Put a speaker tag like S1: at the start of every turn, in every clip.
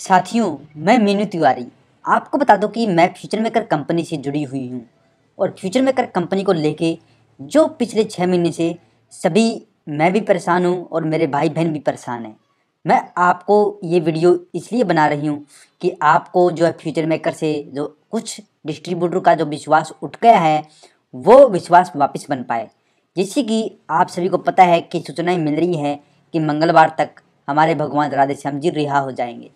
S1: साथियों मैं मीनू तिवारी आपको बता दूं कि मैं फ्यूचर मेकर कंपनी से जुड़ी हुई हूं और फ्यूचर मेकर कंपनी को लेके जो पिछले छः महीने से सभी मैं भी परेशान हूं और मेरे भाई बहन भी परेशान हैं मैं आपको ये वीडियो इसलिए बना रही हूँ कि आपको जो है फ्यूचर मेकर से जो कुछ डिस्ट्रीब्यूटर का जो विश्वास उठ गया है वो विश्वास वापस बन पाए जैसे कि आप सभी को पता है कि सूचनाएँ मिल रही है कि मंगलवार तक हमारे भगवान राधे श्याम जी रिहा हो जाएंगे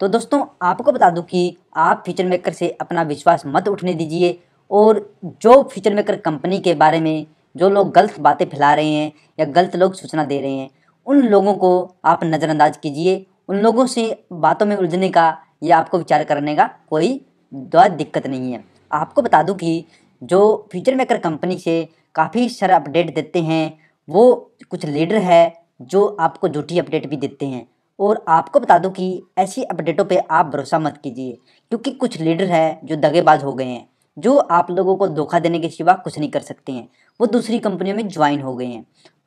S1: तो दोस्तों आपको बता दूं कि आप फ्यूचर मेकर से अपना विश्वास मत उठने दीजिए और जो फ्यूचर मेकर कंपनी के बारे में जो लोग गलत बातें फैला रहे हैं या गलत लोग सूचना दे रहे हैं उन लोगों को आप नज़रअंदाज कीजिए उन लोगों से बातों में उलझने का या आपको विचार करने का कोई दिक्कत नहीं है आपको बता दूं कि जो फ्यूचर मेकर कंपनी से काफ़ी सारा अपडेट देते हैं वो कुछ लीडर है जो आपको झूठी अपडेट भी देते हैं और आपको बता दूं कि ऐसी अपडेटों पे आप भरोसा मत कीजिए क्योंकि कुछ लीडर हैं जो दगेबाज हो गए हैं जो आप लोगों को धोखा देने के सिवा कुछ नहीं कर सकते हैं वो दूसरी कंपनियों में ज्वाइन हो गए हैं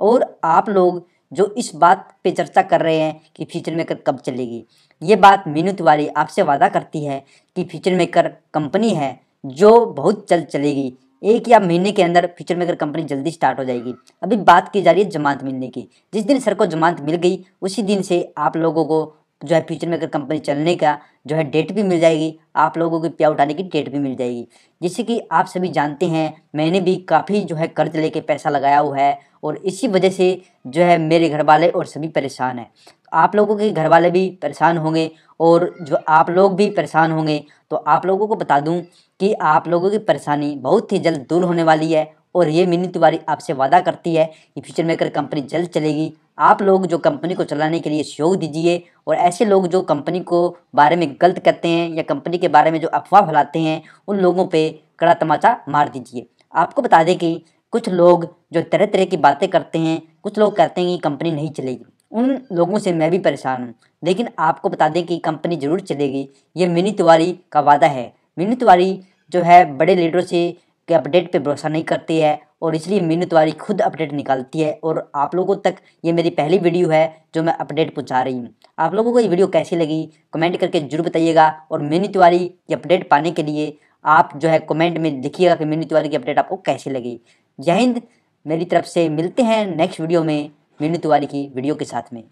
S1: और आप लोग जो इस बात पे चर्चा कर रहे हैं कि फ्यूचर मेकर कब चलेगी ये बात मीनू तिवारी आपसे वादा करती है कि फ्यूचर मेकर कंपनी है जो बहुत जल्द चल चलेगी एक या महीने के अंदर फ्यूचर मेकर कंपनी जल्दी स्टार्ट हो जाएगी अभी बात की जा रही है जमानत मिलने की जिस दिन सर को जमानत मिल गई उसी दिन से आप लोगों को जो है फ्यूचर में अगर कंपनी चलने का जो है डेट भी मिल जाएगी आप लोगों को पे उठाने की डेट भी मिल जाएगी जैसे कि आप सभी जानते हैं मैंने भी काफ़ी जो है कर्ज लेके पैसा लगाया हुआ है और इसी वजह से जो है मेरे घर वाले और सभी परेशान हैं आप लोगों के घर वाले भी परेशान होंगे और जो आप लोग भी परेशान होंगे तो आप लोगों को बता दूँ कि आप लोगों की परेशानी बहुत ही जल्द दूर होने वाली है और ये मिनी तिवारी आपसे वादा करती है कि फ्यूचर मेकर कंपनी जल्द चलेगी आप लोग जो कंपनी को चलाने के लिए सहयोग दीजिए और ऐसे लोग जो कंपनी को बारे में गलत कहते हैं या कंपनी के बारे में जो अफवाह फैलाते हैं उन लोगों पे कड़ा तमाचा मार दीजिए आपको बता दें कि कुछ लोग जो तरह तरह की बातें करते हैं कुछ लोग कहते हैं कि कंपनी नहीं चलेगी उन लोगों से मैं भी परेशान हूँ लेकिन आपको बता दें कि कंपनी ज़रूर चलेगी ये मिनी तिवारी का वादा है मिनी तिवारी जो है बड़े लीडरों से के अपडेट पे भरोसा नहीं करती है और इसलिए मीनू वाली खुद अपडेट निकालती है और आप लोगों तक ये मेरी पहली वीडियो है जो मैं अपडेट पहुँचा रही हूँ आप लोगों को ये वीडियो कैसी लगी कमेंट करके जरूर बताइएगा और मिनी तिवारी की अपडेट पाने के लिए आप जो है कमेंट में लिखिएगा कि मिनी तिवारी की अपडेट आपको कैसी लगी जय हिंद मेरी तरफ से मिलते हैं नेक्स्ट वीडियो में मीनू तिवारी की वीडियो के साथ में